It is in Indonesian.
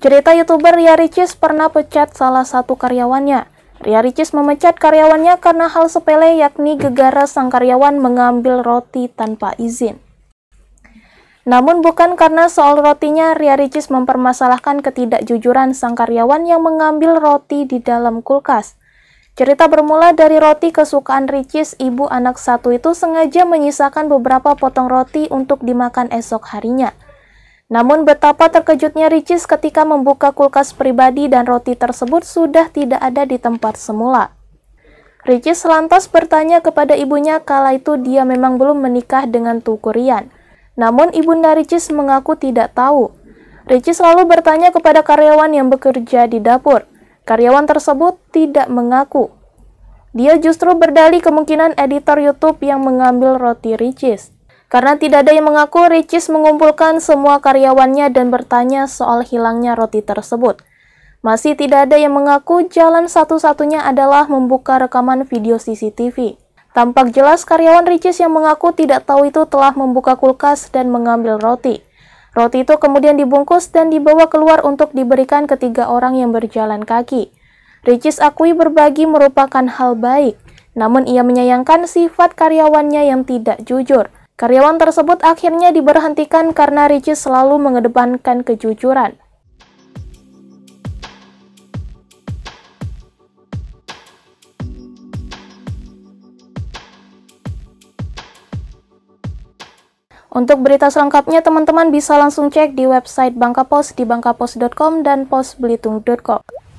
Cerita YouTuber Ria Ricis pernah pecat salah satu karyawannya. Ria Ricis memecat karyawannya karena hal sepele yakni gegara sang karyawan mengambil roti tanpa izin. Namun bukan karena soal rotinya, Ria Ricis mempermasalahkan ketidakjujuran sang karyawan yang mengambil roti di dalam kulkas. Cerita bermula dari roti kesukaan Ricis, ibu anak satu itu sengaja menyisakan beberapa potong roti untuk dimakan esok harinya. Namun betapa terkejutnya Ricis ketika membuka kulkas pribadi dan roti tersebut sudah tidak ada di tempat semula. Ricis lantas bertanya kepada ibunya kala itu dia memang belum menikah dengan Tukurian. Namun ibunda Ricis mengaku tidak tahu. Ricis lalu bertanya kepada karyawan yang bekerja di dapur. Karyawan tersebut tidak mengaku. Dia justru berdali kemungkinan editor YouTube yang mengambil roti Ricis. Karena tidak ada yang mengaku, Ricis mengumpulkan semua karyawannya dan bertanya soal hilangnya roti tersebut. Masih tidak ada yang mengaku, jalan satu-satunya adalah membuka rekaman video CCTV. Tampak jelas karyawan Ricis yang mengaku tidak tahu itu telah membuka kulkas dan mengambil roti. Roti itu kemudian dibungkus dan dibawa keluar untuk diberikan ketiga orang yang berjalan kaki. Ricis akui berbagi merupakan hal baik, namun ia menyayangkan sifat karyawannya yang tidak jujur. Karyawan tersebut akhirnya diberhentikan karena Ricis selalu mengedepankan kejujuran. Untuk berita selengkapnya, teman-teman bisa langsung cek di website Bangka Pos di bangkapos.com dan posbelitung.com.